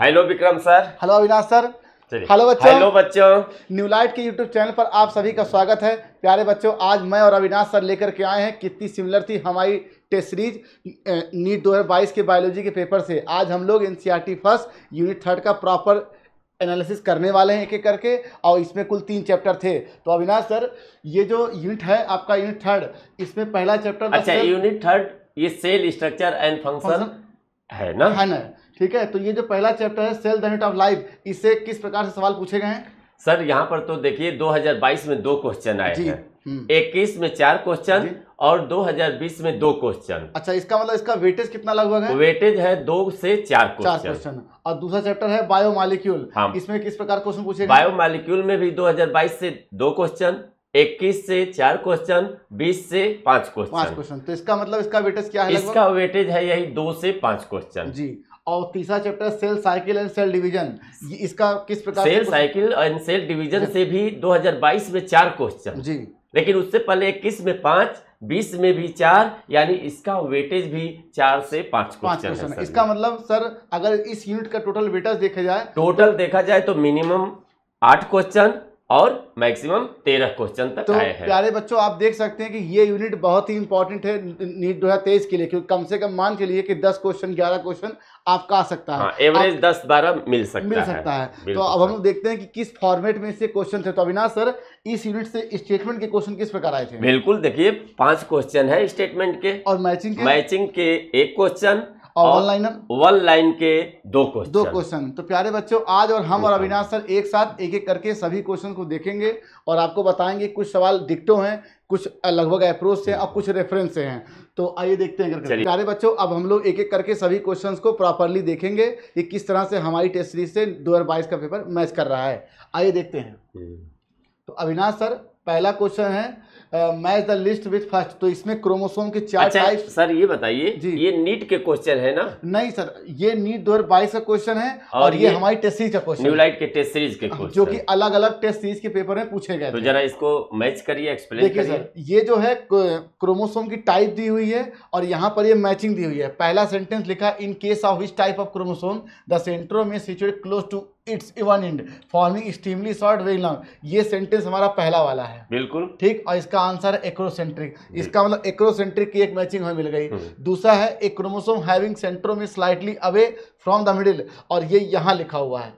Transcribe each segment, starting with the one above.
Hello Vikram sir hello Avinash sir hello बच्चों hello बच्चों New Light के यूट्यूब चैनल पर आप सभी का स्वागत है प्यारे बच्चों आज मैं और अविनाश सर लेकर के आए हैं कितनी सिमिलर थी हमारी टेस्ट सीरीज नीट दो के बायोलॉजी के पेपर से आज हम लोग एन फर्स्ट यूनिट थर्ड का प्रॉपर एनालिसिस करने वाले हैं एक एक करके और इसमें कुल तीन चैप्टर थे तो अविनाश सर ये जो यूनिट है आपका यूनिट थर्ड इसमें पहला चैप्टर अच्छा यूनिट थर्ड ये सेल स्ट्रक्चर एंड फंक्शन है ना है ना ठीक है तो ये जो पहला चैप्टर है सेल द ऑफ लाइफ इससे किस प्रकार से सवाल पूछे गए हैं सर यहाँ पर तो देखिए 2022 में दो क्वेश्चन आए हैं हम्म। इक्कीस में चार क्वेश्चन और 2020 में दो क्वेश्चन अच्छा इसका मतलब इसका वेटेज कितना लगभग है वेटेज है दो से चार क्वेश्चन और दूसरा चैप्टर है मालिक्यूल हाँ। इसमें किस प्रकार क्वेश्चन पूछे बायो मालिक्यूल में भी 2022 से दो क्वेश्चन 21 से चार क्वेश्चन 20 से पांच क्वेश्चन पांच क्वेश्चन तो इसका मतलब इसका वेटेज क्या है इसका वेटेज है यही दो से पांच क्वेश्चन जी और तीसरा chapter cell cycle and cell division इसका किस प्रकार cell cycle and cell division से भी 2022 में चार क्वेश्चन जी लेकिन उससे पहले इक्कीस में पांच बीस में भी चार यानी इसका वेटेज भी चार से पांच क्वेश्चन है इसका मतलब सर अगर इस यूनिट का टोटल वेटेज देखा जाए टोटल देखा जाए तो मिनिमम आठ क्वेश्चन और मैक्सिमम तेरह क्वेश्चन तक तो आए हैं प्यारे बच्चों आप देख सकते हैं कि ये यूनिट बहुत ही इंपॉर्टेंट है नीट दो हजार तेईस के लिए क्योंकि कम से कम मान के लिए कि दस क्वेश्चन ग्यारह क्वेश्चन आपका आ सकता है हाँ, एवरेज दस बारह मिल सकता मिल सकता है, है। तो अब हम देखते हैं कि किस फॉर्मेट में से क्वेश्चन थे तो अविनाश सर इस यूनिट से स्टेटमेंट के क्वेश्चन किस प्रकार आए थे बिल्कुल देखिए पांच क्वेश्चन है स्टेटमेंट के और मैचिंग मैचिंग के एक क्वेश्चन और वन लाइनर वन लाइन के दो क्वेश्चन दो क्वेश्चन तो प्यारे बच्चों आज और हम और अविनाश सर एक साथ एक एक करके सभी क्वेश्चन को देखेंगे और आपको बताएंगे कुछ सवाल डिक्टो हैं कुछ लगभग अप्रोच से और कुछ रेफरेंस से हैं तो आइए देखते हैं करके प्यारे बच्चों अब हम लोग एक एक करके सभी क्वेश्चन को प्रॉपरली देखेंगे कि किस तरह से हमारी टेस्ट सीरीज से दो का पेपर मैच कर रहा है आइए देखते हैं हम्म। तो अविनाश सर पहला क्वेश्चन है match the list with first तो इसमें क्रोमोसोम के चार अच्छा, टाइप सर ये बताइए ये नीट के क्वेश्चन है ना नहीं सर ये नीट दो का क्वेश्चन है और, और ये, ये हमारी टेस्ट सीरीज का क्वेश्चन न्यूलाइट के टेस्ट सीरीज के क्वेश्चन जो कि अलग अलग टेस्ट सीरीज के पेपर में पूछे गए तो जरा इसको मैच करिए एक्सप्लेन देखिए सर ये जो है क्रोमोसोम की टाइप दी हुई है और यहाँ पर ये मैचिंग दी हुई है पहला सेंटेंस लिखा in case of which type of chromosome the centromere में situate close to its even end forming extremely short very long ये सेंटेंस हमारा पहला वाला है बिल्कुल ठीक और इसका आंसर है एक्रोसेंट्रिक इसका मतलब एक्रोसेंट्रिक की एक मैचिंग हमें मिल गई हम्म। दूसरा है एक क्रोमोसोम हैविंग में slightly away from the middle और ये यहाँ लिखा हुआ है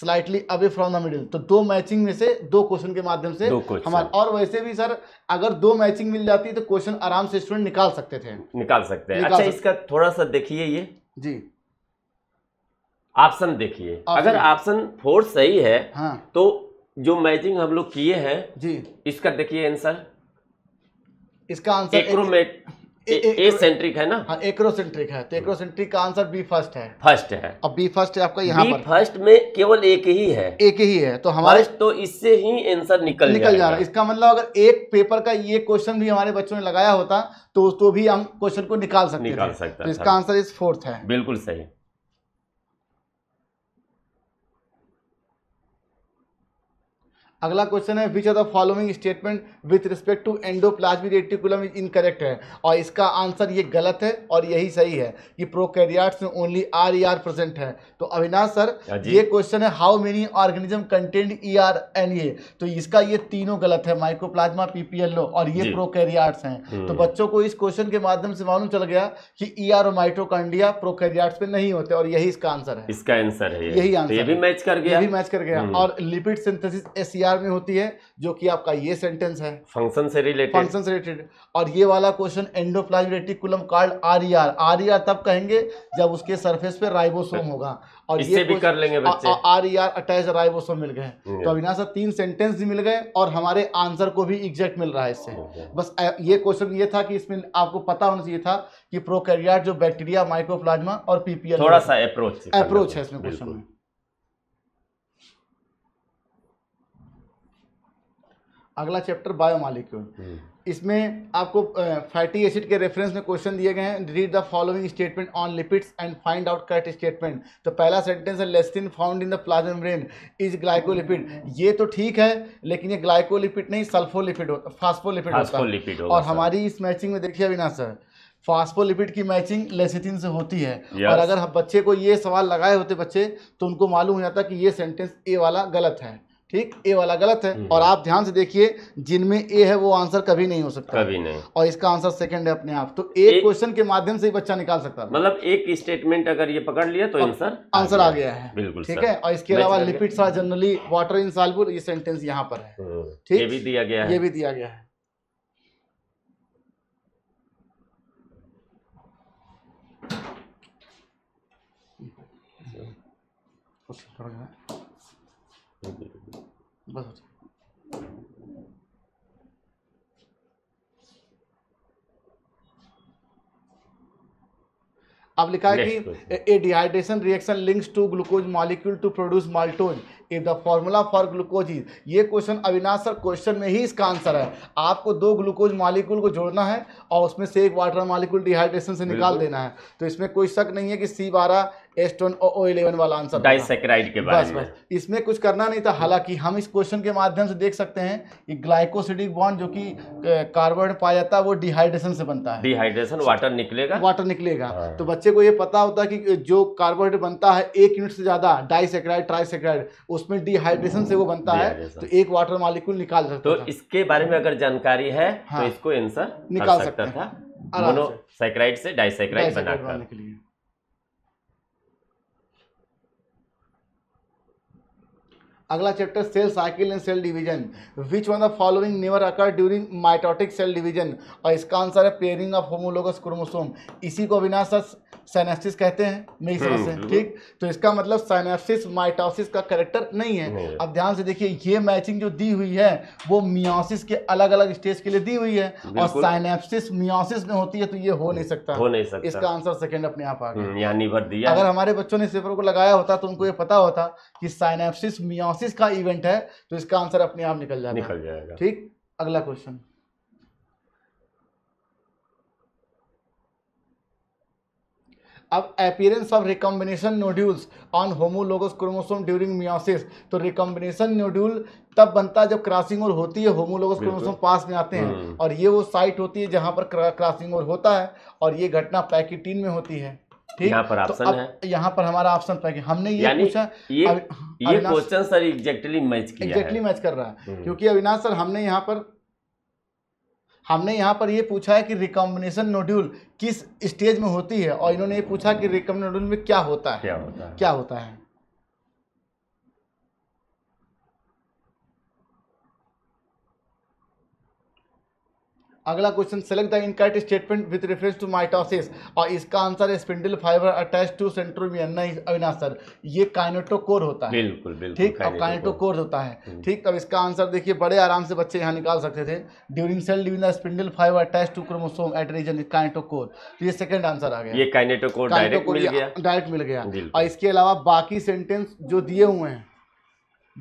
slightly away from the middle तो दो मैचिंग में से दो क्वेश्चन के माध्यम से हमारे और वैसे भी सर अगर दो मैचिंग मिल जाती तो क्वेश्चन आराम से स्टूडेंट निकाल सकते थे निकाल सकते हैं अच्छा इसका थोड़ा सा देखिए ये जी ऑप्शन देखिए अगर ऑप्शन फोर सही है हाँ। तो जो मैचिंग हम लोग किए हैं जी इसका देखिए आंसर इसका आंसर एक्रोमेट ए सेंट्रिक है ना हाँ, एक्रोसेंट्रिक है तो एक्रोसेंट्रिक का आंसर बी फर्स्ट है फर्स्ट है अब बी फर्स्ट है आपका यहाँ फर्स्ट में केवल एक ही है एक ही है तो हमारे तो इससे ही आंसर निकल निकल जा रहा है इसका मतलब अगर एक पेपर का ये क्वेश्चन भी हमारे बच्चों ने लगाया होता तो उसको तो भी हम क्वेश्चन को निकाल सकते निकाल सकते तो इसका आंसर इस फोर्थ है बिल्कुल सही अगला क्वेश्चन है which are the following statement with respect to endoplasmic reticulum is incorrect है और इसका आंसर ये गलत है और यही सही है कि प्रोकैरियोट्स में only R E R present है तो अविनाश सर हाँ ये क्वेश्चन है how many organism content E R N A तो इसका ये तीनों गलत है माइक्रोप्लाज्मा पीपीएलओ और ये प्रोकैरियोट्स हैं हम्म। तो बच्चों को इस क्वेश्चन के माध्यम से मालूम चल गया कि ई e आर और माइट्रोकांडिया प्रोकैरियोट्स में नहीं होते और यही इसका आंसर है इसका आंसर है यही आंसर तो ये भी मैच कर गया यही मैच कर गया और लिपिड सिंथेसिस एसीआर आर में होती है जो कि आपका ये सेंटेंस है फंक्शन से रिलेटेड फंक्शन से रिलेटेड और ये वाला question endoplasmic reticulum called R E R R E R तब कहेंगे जब उसके सरफेस पे राइबोसोम होगा और ये भी कर लेंगे बच्चे R E R attach ribosome मिल गए तो अविनाश सर तीन सेंटेंस भी मिल गए और हमारे आंसर को भी एग्जैक्ट मिल रहा है इससे बस ये क्वेश्चन ये था कि इसमें आपको पता होना चाहिए था कि प्रोकैरियोट जो बैक्टीरिया माइक्रोप्लाज्मा और पीपीएल थोड़ा सा अप्रोच अप्रोच है इसमें क्वेश्चन में अगला चैप्टर हम्म। बायोमालिक्यूल इसमें आपको फैटी एसिड के रेफरेंस में क्वेश्चन दिए गए हैं read the following statement on lipids and find out correct statement तो पहला सेंटेंस है lecithin found in the plasma membrane is glycolipid ये तो ठीक है लेकिन ये ग्लाइकोलिपिड नहीं सल्फोलिपिड होता फास्फोलिपिड होता है और हमारी इस मैचिंग में देखिए अविनाश सर फास्फोलिपिड की मैचिंग लेसिथिन से होती है yes. और अगर हम बच्चे को ये सवाल लगाए होते बच्चे तो उनको मालूम हो जाता कि ये सेंटेंस ए वाला गलत है ठीक ए वाला गलत है हम्म। और आप ध्यान से देखिए जिनमें ए है वो आंसर कभी नहीं हो सकता कभी नहीं और इसका आंसर सेकंड है अपने आप तो एक क्वेश्चन के माध्यम से ही बच्चा निकाल सकता है मतलब एक स्टेटमेंट अगर ये पकड़ लिया तो आंसर आंसर आ गया है बिल्कुल ठीक है और इसके अलावा लिपिड सा जनरली वाटर इन सालपुर ये सेंटेंस यहाँ पर है हम्म। ठीक ये भी दिया गया है ये भी दिया गया है कुछ बस अब लिखा है कि a dehydration reaction links two glucose molecule to produce maltose if the formula for glucose is ये क्वेश्चन अविनाश सर क्वेश्चन में ही इसका आंसर है आपको दो ग्लूकोज मालिक्यूल को जोड़ना है और उसमें से एक वाटर मालिक्यूल डिहाइड्रेशन से निकाल देना है तो इसमें कोई शक नहीं है कि सी बारह एस ट्वन ओ इलेवन वाला आंसर डाइसेक्राइड के बारे बस बस इसमें कुछ करना नहीं था हालांकि हम इस क्वेश्चन के माध्यम से देख सकते हैं कि ग्लाइकोसिडिक बॉन्ड जो कि कार्बन पाया जाता है वो डिहाइड्रेशन से बनता है डिहाइड्रेशन वाटर निकलेगा वाटर निकलेगा हाँ। तो बच्चे को ये पता होता है कि जो कार्बोहाइड्रेट बनता है एक यूनिट से ज़्यादा डाइसेक्राइड ट्राइसेक्राइड उस उसमें डिहाइड्रेशन से वो बनता है तो एक वाटर मालिक्यूल निकाल सकते तो इसके बारे में अगर जानकारी है तो हाँ, तो इसको एंसर निकाल सकता, सकता था मोनोसैक्राइड से डाइसाइक्राइड बनाकर अगला chapter cell cycle and cell division which one the following never occur during mitotic cell division और इसका आंसर है पेयरिंग ऑफ होमोलोगस क्रोमोसोम इसी को बिना अविनाश साइनेप्सिस कहते हैं मेरी समझ से हम्म, ठीक तो इसका मतलब साइनेप्सिस माइटोसिस का करेक्टर नहीं है नहीं। अब ध्यान से देखिए ये मैचिंग जो दी हुई है वो मियोसिस के अलग अलग स्टेज के लिए दी हुई है और साइनेप्सिस मियोसिस में होती है तो ये हो नहीं सकता हो नहीं सकता इसका आंसर सेकंड अपने आप आ गया हम्म, अगर हमारे बच्चों ने सिफर को लगाया होता तो उनको ये पता होता कि साइनेप्सिस मियोसिस एक्सिस का इवेंट है तो इसका आंसर अपने आप निकल जाएगा निकल जाएगा ठीक अगला क्वेश्चन अब appearance of recombination nodules on homologous chromosome during meiosis तो रिकॉम्बिनेशन नोड्यूल तब बनता है जब क्रॉसिंग ओवर होती है होमोलोगस क्रोमोसोम पास में आते हैं हम्म। और ये वो साइट होती है जहां पर क्रॉसिंग ओवर होता है और ये घटना पैकेटीन में होती है यहाँ पर ऑप्शन तो है यहाँ पर हमारा ऑप्शन था कि हमने ये पूछा ये, ये क्वेश्चन सर एग्जैक्टली मैच किया एग्जैक्टली मैच कर रहा है हम्म। क्योंकि अविनाश सर हमने यहाँ पर हमने यहाँ पर ये पूछा है कि रिकॉम्बिनेशन नोड्यूल किस स्टेज में होती है और इन्होंने ये पूछा कि रिकॉम्बिनेशन नोड्यूल में क्या होता है क्या होता है क्या होता है अगला question select the incorrect statement with reference to mitosis और इसका आंसर है spindle fibre attach to central नहीं अविनाश सर ये काइनेटोकोर होता है बिल्कुल बिल्कुल ठीक अब काइनेटोकोर होता है हम्म। ठीक अब इसका आंसर देखिए बड़े आराम से बच्चे यहाँ निकाल सकते थे during cell division the spindle fibre attach to chromosome at region kinetochore तो ये सेकंड आंसर आ गया ये काइनेटोकोर डायरेक्ट मिल गया डायरेक्ट मिल गया और इसके अलावा बाकी सेंटेंस जो दिए हुए हैं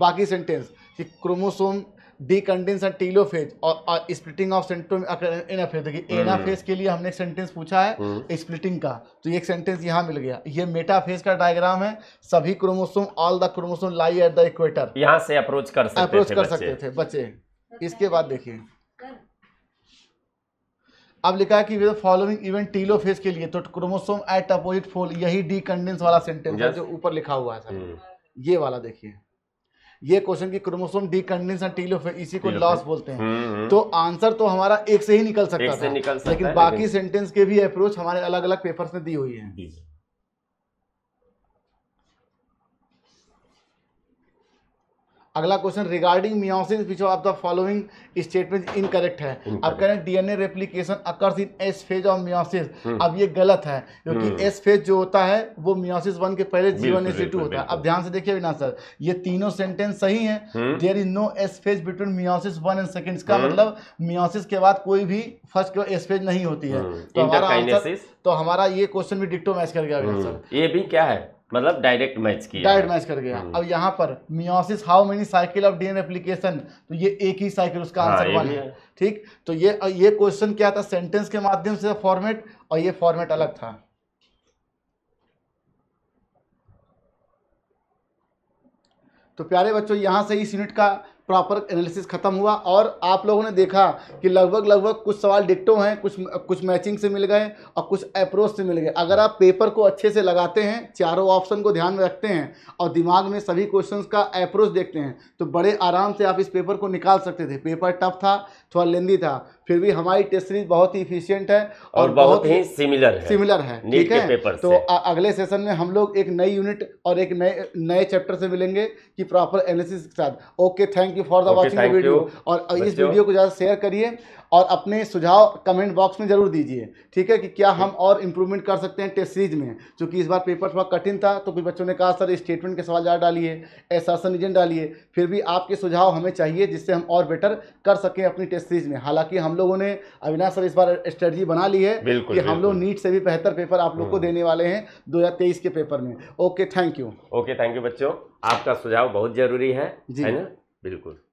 बाकी सेंटेंस कि क्रोमोसोम डी एंड टीलोफेज और स्प्लिटिंग ऑफ सेंट्रोम एनाफेज देखिए एनाफेज हम्म। के लिए हमने एक सेंटेंस पूछा है स्प्लिटिंग हम्म। का तो ये एक सेंटेंस यहाँ मिल गया ये मेटाफेज का डायग्राम है सभी chromosome all the chromosome lie at the equator यहाँ से अप्रोच कर सकते अप्रोच कर सकते थे बच्चे इसके बाद देखिए अब लिखा है कि with following event telophase के लिए तो क्रोमोसोम एट अपोजिट फोल यही डी कंडेंस वाला सेंटेंस yes. है जो ऊपर लिखा हुआ है सर हम्म। ये वाला देखिए ये क्वेश्चन की क्रोमोसोम एंड टीलोफे इसी को लॉस बोलते हैं हम्म, हम्म। तो आंसर तो हमारा एक से ही निकल सकता है लेकिन बाकी सेंटेंस के भी अप्रोच हमारे अलग अलग पेपर्स में दी हुई है अगला question regarding meiosis which of the following statement correct है अब कह रहे हैं DNA replication occurs in S phase of meiosis अब ये गलत है क्योंकि एस hmm. फेज जो होता है वो मियोसिस वन के पहले जीवन एसी टू होता है अब ध्यान से देखिए अविनाश सर ये तीनों सेंटेंस सही है there is no S phase between meiosis one and second का hmm. मतलब मियोसिस के बाद कोई भी फर्स्ट के एस फेज नहीं होती है hmm. तो हमारा तो हमारा ये क्वेश्चन भी डिक्टो मैच कर गया ये भी क्या है मतलब डायरेक्ट मैच किया डायरेक्ट मैच कर गया अब यहाँ पर meiosis how many cycle of DNA application तो ये एक ही साइकिल उसका आंसर हाँ, है ठीक तो ये ये क्वेश्चन क्या था सेंटेंस के माध्यम से फॉर्मेट और ये फॉर्मेट अलग था तो प्यारे बच्चों यहां से इस यूनिट का प्रॉपर एनालिसिस खत्म हुआ और आप लोगों ने देखा कि लगभग लगभग कुछ सवाल डिक्टो हैं कुछ कुछ मैचिंग से मिल गए और कुछ अप्रोच से मिल गए अगर आप पेपर को अच्छे से लगाते हैं चारों ऑप्शन को ध्यान में रखते हैं और दिमाग में सभी क्वेश्चंस का अप्रोच देखते हैं तो बड़े आराम से आप इस पेपर को निकाल सकते थे पेपर टफ था थोड़ा लेंदी था फिर भी हमारी टेस्ट सीरीज बहुत ही इफिशियंट है और, और बहुत ही सिमिलर है सिमिलर है ठीक है पेपर तो से। अगले सेशन में हम लोग एक नई यूनिट और एक नए नए चैप्टर से मिलेंगे कि प्रॉपर एनालिसिस के साथ okay thank you for the watching video और इस वीडियो को ज़्यादा शेयर करिए और अपने सुझाव कमेंट बॉक्स में ज़रूर दीजिए ठीक है कि क्या हम और इम्प्रूवमेंट कर सकते हैं टेस्ट सीरीज में चूँकि इस बार पेपर थोड़ा कठिन था तो कुछ बच्चों ने कहा सर स्टेटमेंट के सवाल ज़्यादा डालिए एसासन रिजन डालिए फिर भी आपके सुझाव हमें चाहिए जिससे हम और बेटर कर सकें अपनी टेस्ट सीरीज में हालांकि हम लोगों ने अविनाश सर इस बार स्ट्रेटजी बना ली है कि हम लोग नीट से भी बेहतर पेपर आप लोग को हम्म। देने वाले हैं दो के पेपर में okay thank you okay thank you बच्चों आपका सुझाव बहुत जरूरी है जी है ना बिल्कुल